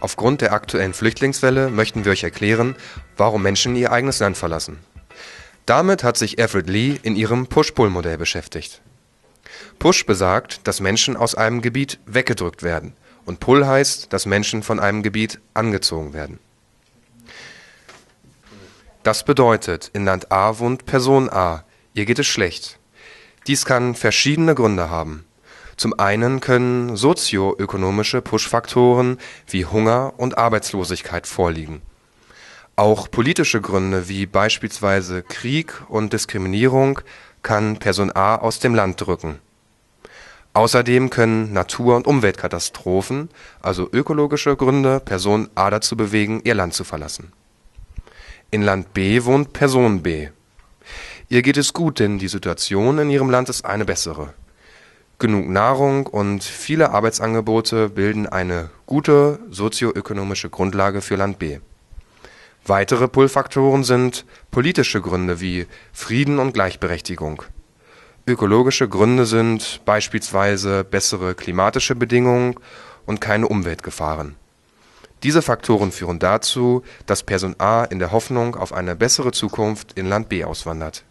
Aufgrund der aktuellen Flüchtlingswelle möchten wir euch erklären, warum Menschen ihr eigenes Land verlassen. Damit hat sich Everett Lee in ihrem Push-Pull-Modell beschäftigt. Push besagt, dass Menschen aus einem Gebiet weggedrückt werden und Pull heißt, dass Menschen von einem Gebiet angezogen werden. Das bedeutet, in Land A wohnt Person A, ihr geht es schlecht. Dies kann verschiedene Gründe haben. Zum einen können sozioökonomische Push-Faktoren wie Hunger und Arbeitslosigkeit vorliegen. Auch politische Gründe wie beispielsweise Krieg und Diskriminierung kann Person A aus dem Land drücken. Außerdem können Natur und Umweltkatastrophen, also ökologische Gründe, Person A dazu bewegen, ihr Land zu verlassen. In Land B wohnt Person B. Ihr geht es gut, denn die Situation in ihrem Land ist eine bessere Genug Nahrung und viele Arbeitsangebote bilden eine gute sozioökonomische Grundlage für Land B. Weitere Pullfaktoren sind politische Gründe wie Frieden und Gleichberechtigung. Ökologische Gründe sind beispielsweise bessere klimatische Bedingungen und keine Umweltgefahren. Diese Faktoren führen dazu, dass Person A in der Hoffnung auf eine bessere Zukunft in Land B auswandert